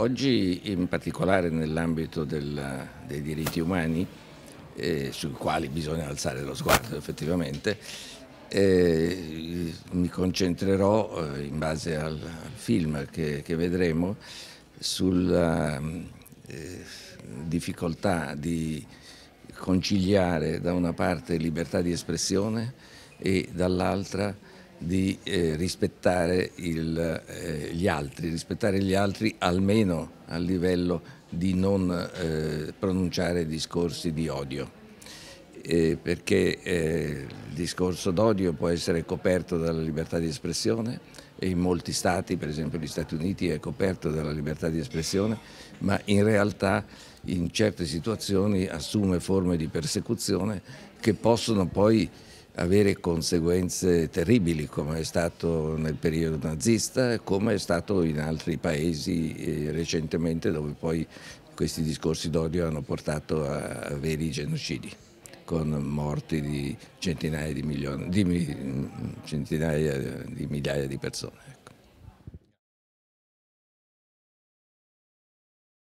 Oggi in particolare nell'ambito dei diritti umani, eh, sui quali bisogna alzare lo sguardo effettivamente, eh, mi concentrerò eh, in base al, al film che, che, vedremo sulla eh, difficoltà di conciliare da una parte libertà di espressione e dall'altra di eh, rispettare il, eh, gli altri, rispettare gli altri almeno a livello di non eh, pronunciare discorsi di odio, eh, perché eh, il discorso d'odio può essere coperto dalla libertà di espressione e in molti stati, per esempio gli Stati Uniti, è coperto dalla libertà di espressione, ma in realtà in certe situazioni assume forme di persecuzione che possono poi avere conseguenze terribili come è stato nel periodo nazista, come è stato in altri paesi eh, recentemente dove poi questi discorsi d'odio hanno portato a veri genocidi con morti di centinaia di, milioni, di, mm, centinaia di migliaia di persone. Ecco.